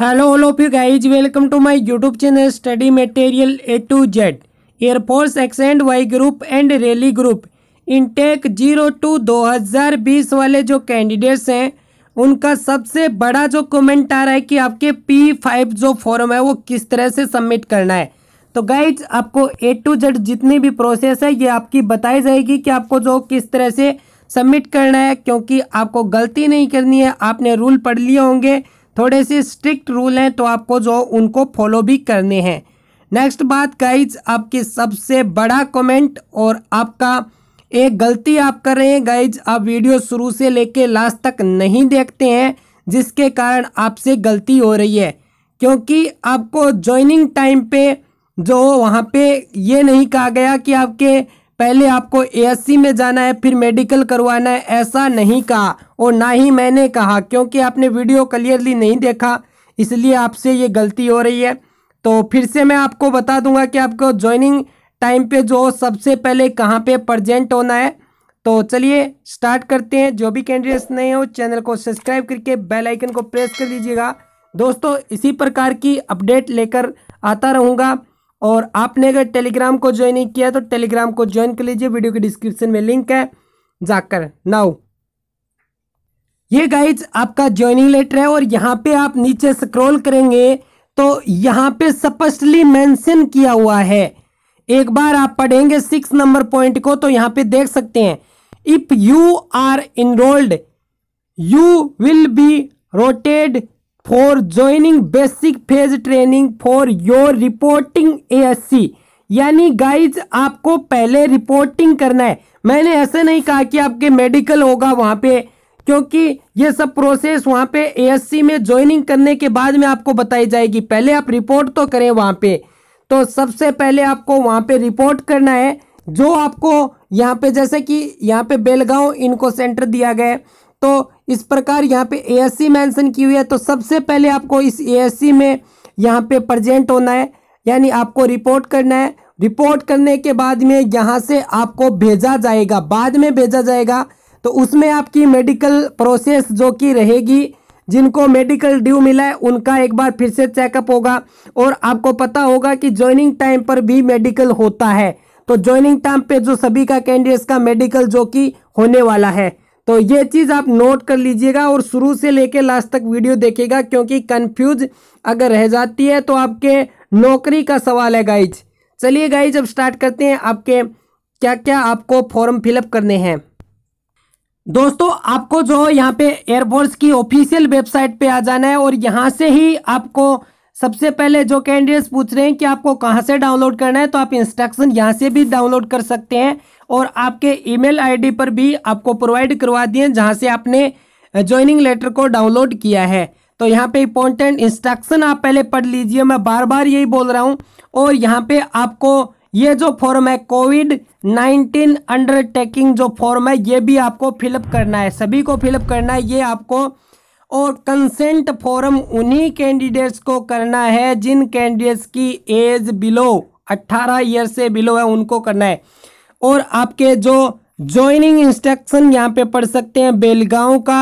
hello of you guys welcome to my YouTube channel study material A to Z air force X and Y group and rally group intake zero to 2020 वाले जो candidates हैं उनका सबसे बड़ा जो comment आ रहा है कि आपके पी फाइव जो फॉर्म है वो किस तरह से सबमिट करना है तो गाइज आपको ए टू जेड जितनी भी प्रोसेस है ये आपकी बताई जाएगी कि आपको जो किस तरह से सबमिट करना है क्योंकि आपको गलती नहीं करनी है आपने रूल पढ़ लिए होंगे थोड़े से स्ट्रिक्ट रूल हैं तो आपको जो उनको फॉलो भी करने हैं नेक्स्ट बात गाइज आपकी सबसे बड़ा कमेंट और आपका एक गलती आप कर रहे हैं गाइज आप वीडियो शुरू से लेके लास्ट तक नहीं देखते हैं जिसके कारण आपसे गलती हो रही है क्योंकि आपको ज्वाइनिंग टाइम पे जो वहाँ पे ये नहीं कहा गया कि आपके पहले आपको एएससी में जाना है फिर मेडिकल करवाना है ऐसा नहीं कहा और ना ही मैंने कहा क्योंकि आपने वीडियो क्लियरली नहीं देखा इसलिए आपसे ये गलती हो रही है तो फिर से मैं आपको बता दूंगा कि आपको ज्वाइनिंग टाइम पे जो सबसे पहले कहाँ पे प्रजेंट होना है तो चलिए स्टार्ट करते हैं जो भी कैंडिडेट्स नए हो चैनल को सब्सक्राइब करके बेल आइकन को प्रेस कर लीजिएगा दोस्तों इसी प्रकार की अपडेट लेकर आता रहूँगा और आपने अगर टेलीग्राम को ज्वाइन नहीं किया तो टेलीग्राम को ज्वाइन कर लीजिए वीडियो के डिस्क्रिप्शन में लिंक है जाकर नाउ ये गाइज आपका ज्वाइनिंग लेटर है और यहाँ पे आप नीचे स्क्रॉल करेंगे तो यहाँ पे स्पष्टली मेंशन किया हुआ है एक बार आप पढ़ेंगे सिक्स नंबर पॉइंट को तो यहाँ पे देख सकते हैं if you are enrolled you will be rotated for joining basic phase training for your reporting ASC यानी गाइज आपको पहले रिपोर्टिंग करना है मैंने ऐसे नहीं कहा कि आपके मेडिकल होगा वहाँ पे क्योंकि ये सब प्रोसेस वहाँ पे एएससी में ज्वाइनिंग करने के बाद में आपको बताई जाएगी पहले आप रिपोर्ट तो करें वहाँ पे तो सबसे पहले आपको वहाँ पे रिपोर्ट करना है जो आपको यहाँ पे जैसे कि यहाँ पे बेलगांव इनको सेंटर दिया गया है तो इस प्रकार यहाँ पे एएससी मेंशन की हुई है तो सबसे पहले आपको इस एएससी में यहाँ पे प्रजेंट होना है यानी आपको रिपोर्ट करना है रिपोर्ट करने के बाद में यहाँ से आपको भेजा जाएगा बाद में भेजा जाएगा तो उसमें आपकी मेडिकल प्रोसेस जो कि रहेगी जिनको मेडिकल ड्यू मिला है उनका एक बार फिर से चेकअप होगा और आपको पता होगा कि ज्वाइनिंग टाइम पर भी मेडिकल होता है तो ज्वाइनिंग टाइम पे जो सभी का कैंडिडेट्स का मेडिकल जो कि होने वाला है तो ये चीज़ आप नोट कर लीजिएगा और शुरू से लेके लास्ट तक वीडियो देखेगा क्योंकि कंफ्यूज अगर रह जाती है तो आपके नौकरी का सवाल है गाइज चलिए गाइज अब स्टार्ट करते हैं आपके क्या क्या आपको फॉर्म फिलअप करने हैं दोस्तों आपको जो यहाँ पे एयरफोर्स की ऑफिशियल वेबसाइट पे आ जाना है और यहाँ से ही आपको सबसे पहले जो कैंडिडेट्स पूछ रहे हैं कि आपको कहाँ से डाउनलोड करना है तो आप इंस्ट्रक्शन यहाँ से भी डाउनलोड कर सकते हैं और आपके ईमेल आईडी पर भी आपको प्रोवाइड करवा दिए जहाँ से आपने ज्वाइनिंग लेटर को डाउनलोड किया है तो यहाँ पे इंपॉर्टेंट इंस्ट्रक्शन आप पहले पढ़ लीजिए मैं बार बार यही बोल रहा हूँ और यहाँ पर आपको ये जो फॉर्म है कोविड नाइन्टीन अंडरटेकिंग जो फॉर्म है ये भी आपको फिलअप करना है सभी को फिलअप करना है ये आपको और कंसेंट फॉरम उन्हीं कैंडिडेट्स को करना है जिन कैंडिडेट्स की एज बिलो 18 ईयर से बिलो है उनको करना है और आपके जो ज्वाइनिंग इंस्ट्रक्शन यहाँ पे पढ़ सकते हैं बेलगांव का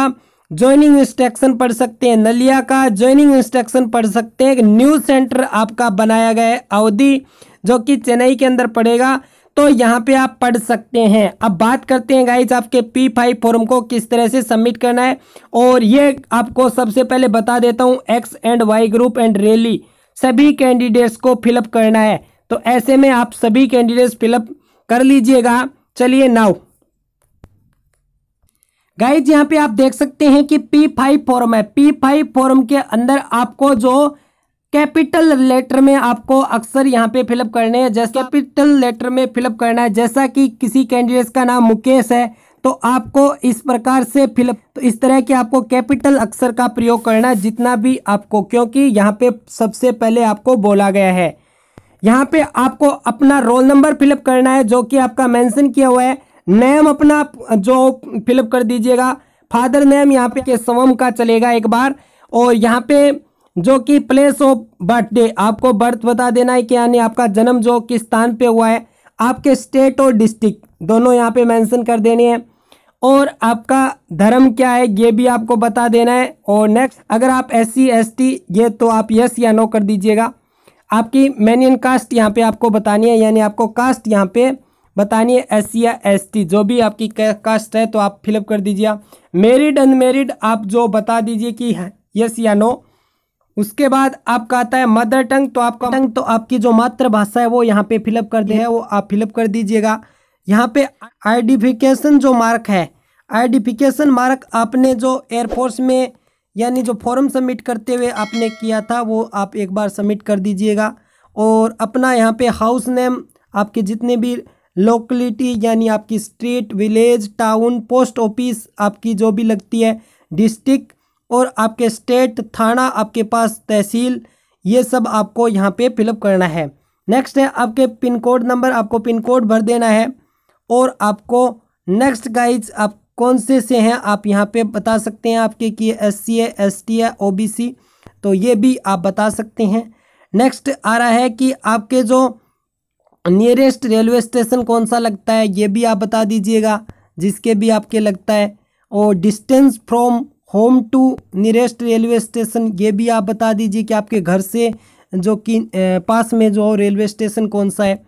ज्वाइनिंग इंस्ट्रक्शन पढ़ सकते हैं नलिया का ज्वाइनिंग इंस्ट्रक्शन पढ़ सकते हैं न्यू सेंटर आपका बनाया गया है अवधि जो कि चेन्नई के अंदर पड़ेगा तो यहाँ पे आप पढ़ सकते हैं अब बात करते हैं गाइज आपके पी फाइव फॉर्म को किस तरह से सबमिट करना है और ये आपको सबसे पहले बता देता हूँ X and Y group and rally सभी कैंडिडेट्स को फिलअप करना है तो ऐसे में आप सभी कैंडिडेट्स फिलअप कर लीजिएगा चलिए नाउ गाइज यहाँ पे आप देख सकते हैं कि पी फाइव फॉर्म है पी फाइव फॉर्म के अंदर आपको जो कैपिटल लेटर में आपको अक्सर यहाँ पे फिलअप करने हैं जैसे कैपिटल लेटर में फिलअप करना है जैसा कि किसी कैंडिडेट का नाम मुकेश है तो आपको इस प्रकार से फिलअप तो इस तरह के आपको कैपिटल अक्षर का प्रयोग करना है जितना भी आपको क्योंकि यहाँ पे सबसे पहले आपको बोला गया है यहाँ पे आपको अपना रोल नंबर फिलअप करना है जो कि आपका मेंशन किया हुआ है नेम अपना जो फिलअप कर दीजिएगा फादर नेम यहाँ पे के सवम का चलेगा एक बार और यहाँ पे जो कि प्लेस ऑफ बर्थडे आपको बर्थ बता देना है कि यानी आपका जन्म जो किस स्थान पे हुआ है आपके स्टेट और डिस्ट्रिक्ट दोनों यहाँ पे मेंशन कर देने हैं और आपका धर्म क्या है ये भी आपको बता देना है और नेक्स्ट अगर आप एस सी एस ये तो आप यस या नो कर दीजिएगा आपकी मैनियन कास्ट यहाँ पे आपको बतानी है यानी आपको कास्ट यहाँ पे बतानी है एस या एस टी जो भी आपकी कास्ट है तो आप फिलअप कर दीजिए मेरिड अनमेरिड आप जो बता दीजिए कि यस हाँ, या नो उसके बाद आपका आता है मदर टंग तो आपका टंग तो आपकी जो मातृभाषा है वो यहाँ पे फिलअप कर दे है वो आप फिलअप कर दीजिएगा यहाँ पे आइडिफिकेशन जो मार्क है आइडिफिकेशन मार्क आपने जो एयरफोर्स में यानी जो फॉर्म सबमिट करते हुए आपने किया था वो आप एक बार सबमिट कर दीजिएगा और अपना यहाँ पे हाउस नेम आपके जितने भी लोकलिटी यानी आपकी street village town post office आपकी जो भी लगती है डिस्ट्रिक्ट और आपके स्टेट थाना आपके पास तहसील ये सब आपको यहाँ पे फिलअप करना है नेक्स्ट है आपके पिन कोड नंबर आपको पिन कोड भर देना है और आपको नेक्स्ट गाइड्स आप कौन से से हैं आप यहाँ पे बता सकते हैं आपके कि एस सी है एस टी है ओ बी सी तो ये भी आप बता सकते हैं नेक्स्ट आ रहा है कि आपके जो नियरेस्ट रेलवे स्टेशन कौन सा लगता है ये भी आप बता दीजिएगा जिसके भी आपके लगता है और distance from home to nearest railway station ये भी आप बता दीजिए कि आपके घर से जो कि पास में जो रेलवे स्टेशन कौन सा है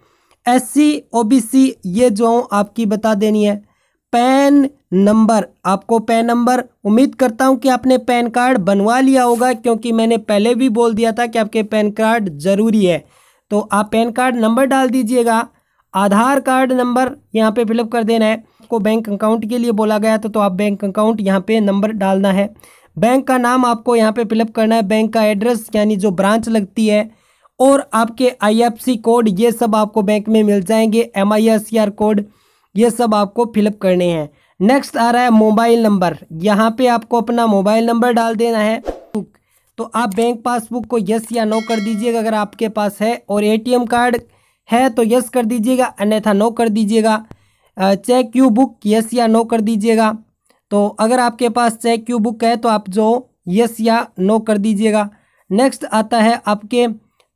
S C O B C ये जो आपकी बता देनी है पैन नंबर आपको पैन नंबर उम्मीद करता हूँ कि आपने पैन कार्ड बनवा लिया होगा क्योंकि मैंने पहले भी बोल दिया था कि आपके पैन कार्ड ज़रूरी है तो आप पैन कार्ड नंबर डाल दीजिएगा आधार कार्ड नंबर यहाँ पे फिलअप कर देना है आपको बैंक अकाउंट के लिए बोला गया था तो आप बैंक अकाउंट यहाँ पे नंबर डालना है बैंक का नाम आपको यहाँ पे फिलअप करना है बैंक का एड्रेस यानी जो ब्रांच लगती है और आपके आईएफसी कोड ये सब आपको बैंक में मिल जाएंगे एम कोड ये सब आपको फिलअप करने हैं नेक्स्ट आ रहा है मोबाइल नंबर यहाँ पे आपको अपना मोबाइल नंबर डाल देना है तो आप बैंक पासबुक को यस या नो कर दीजिएगा अगर आपके पास है और एटीएम कार्ड है तो यस कर दीजिएगा अन्यथा नो कर दीजिएगा चेक यू बुक यस या नो कर दीजिएगा तो अगर आपके पास चेक यू बुक है तो आप जो यस या नो कर दीजिएगा नेक्स्ट आता है आपके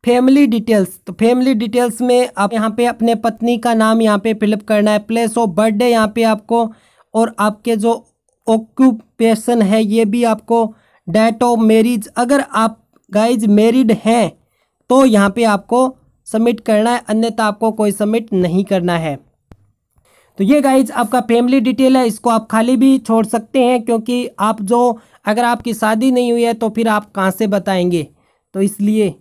फैमिली डिटेल्स तो फैमिली डिटेल्स में आप यहाँ पे अपने पत्नी का नाम यहाँ पे फिलअप करना है प्लेस ऑफ बर्थडे यहाँ पे आपको और आपके जो ऑक्यूपेशन है ये भी आपको डेट ऑफ मेरिज अगर आप गाइज मेरिड हैं तो यहाँ पे आपको सबमिट करना है अन्यथा आपको कोई सबमिट नहीं करना है तो ये गाइज आपका फैमिली डिटेल है इसको आप खाली भी छोड़ सकते हैं क्योंकि आप जो अगर आपकी शादी नहीं हुई है तो फिर आप कहाँ से बताएंगे तो इसलिए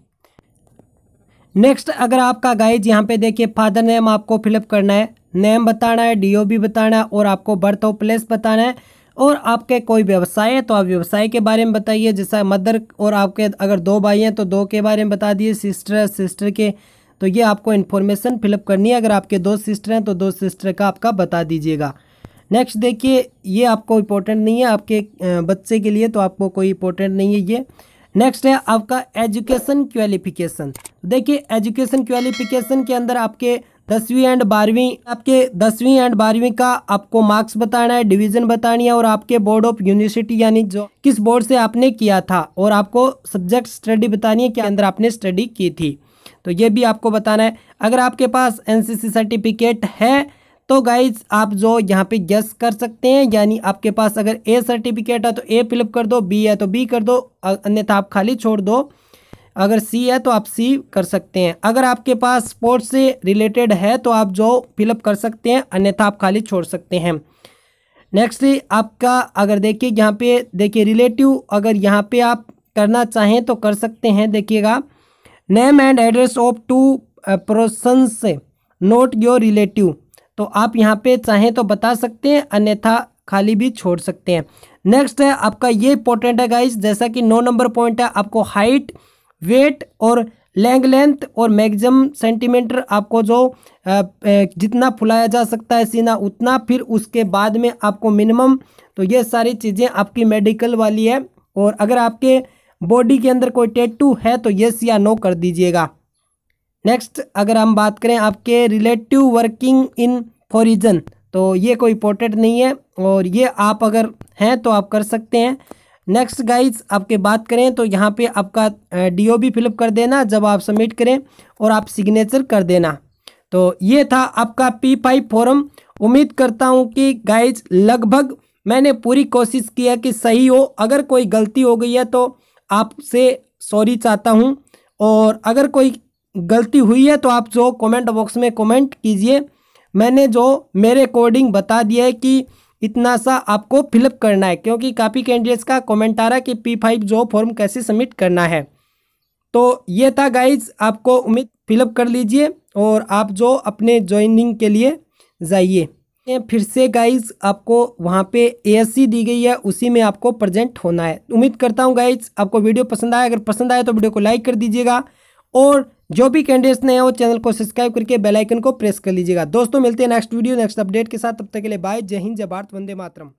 नेक्स्ट अगर आपका गाइज यहाँ पे देखिए फादर नेम आपको फिलअप करना है नेम बताना है डीओबी बताना है और आपको बर्थ ऑफ प्लेस बताना है और आपके कोई व्यवसाय है तो आप व्यवसाय के बारे में बताइए जैसा मदर और आपके अगर दो भाई हैं तो दो के बारे में बता दिए सिस्टर सिस्टर के तो ये आपको इन्फॉर्मेशन फिलअप करनी है अगर आपके दो सिस्टर हैं तो दो सिस्टर का आपका बता दीजिएगा नेक्स्ट देखिए ये आपको इम्पोर्टेंट नहीं है आपके बच्चे के लिए तो आपको कोई इम्पोर्टेंट नहीं है ये नेक्स्ट है आपका एजुकेशन क्वालिफिकेशन देखिए एजुकेशन क्वालिफिकेशन के अंदर आपके दसवीं एंड बारहवीं आपके दसवीं एंड बारहवीं का आपको मार्क्स बताना है डिवीजन बतानी है और आपके बोर्ड ऑफ यूनिवर्सिटी यानी जो किस बोर्ड से आपने किया था और आपको सब्जेक्ट स्टडी बतानी है के अंदर आपने स्टडी की थी तो ये भी आपको बताना है अगर आपके पास एनसीसी सर्टिफिकेट है तो गाइज आप जो यहाँ पे यस कर सकते हैं यानी आपके पास अगर ए सर्टिफिकेट है तो ए फिलअप कर दो बी है तो बी कर दो अन्यथा आप खाली छोड़ दो अगर सी है तो आप सी कर सकते हैं अगर आपके पास स्पोर्ट्स से रिलेटेड है तो आप जो फिलअप कर सकते हैं अन्यथा आप खाली छोड़ सकते हैं नेक्स्ट आपका अगर देखिए यहाँ पे देखिए रिलेटिव अगर यहाँ पे आप करना चाहें तो कर सकते हैं देखिएगा name and address of two persons not your relative तो आप यहाँ पे चाहें तो बता सकते हैं अन्यथा खाली भी छोड़ सकते हैं नेक्स्ट है आपका ये इंपॉर्टेंट है गाइस जैसा कि नौ नंबर पॉइंट है आपको हाइट वेट और लेंग लेंथ और मैगजम सेंटीमीटर आपको जो जितना फुलाया जा सकता है सीना उतना फिर उसके बाद में आपको मिनिमम तो ये सारी चीज़ें आपकी मेडिकल वाली है और अगर आपके बॉडी के अंदर कोई टैटू है तो यस या नो कर दीजिएगा नेक्स्ट अगर हम बात करें आपके रिलेटिव वर्किंग इन फॉरिजन तो ये कोई इंपॉर्टेंट नहीं है और ये आप अगर हैं तो आप कर सकते हैं नेक्स्ट गाइस आपके बात करें तो यहाँ पे आपका डीओबी फिलअप कर देना जब आप सबमिट करें और आप सिग्नेचर कर देना तो ये था आपका पी फाइव फॉरम उम्मीद करता हूँ कि गाइज लगभग मैंने पूरी कोशिश की है कि सही हो अगर कोई गलती हो गई है तो आपसे सॉरी चाहता हूँ और अगर कोई गलती हुई है तो आप जो कमेंट बॉक्स में कमेंट कीजिए मैंने जो मेरे अकॉर्डिंग बता दिया है कि इतना सा आपको फिलअप करना है क्योंकि काफ़ी कैंडिडेट्स का कमेंट आ रहा है कि पी फाइव जो फॉर्म कैसे सबमिट करना है तो ये था गाइज आपको उम्मीद फिलअप कर लीजिए और आप जो अपने ज्वाइनिंग के लिए जाइए सकते हैं फिर से गाइज आपको वहाँ पे एएससी दी गई है उसी में आपको प्रेजेंट होना है उम्मीद करता हूँ गाइज आपको वीडियो पसंद आया अगर पसंद आया तो वीडियो को लाइक कर दीजिएगा और जो भी कैंडिडेट्स नए हैं वो चैनल को सब्सक्राइब करके बेल आइकन को प्रेस कर लीजिएगा दोस्तों मिलते हैं नेक्स्ट वीडियो नेक्स्ट अपडेट के साथ तब तक के लिए बाय जय हिंद जय भारत वंदे मातरम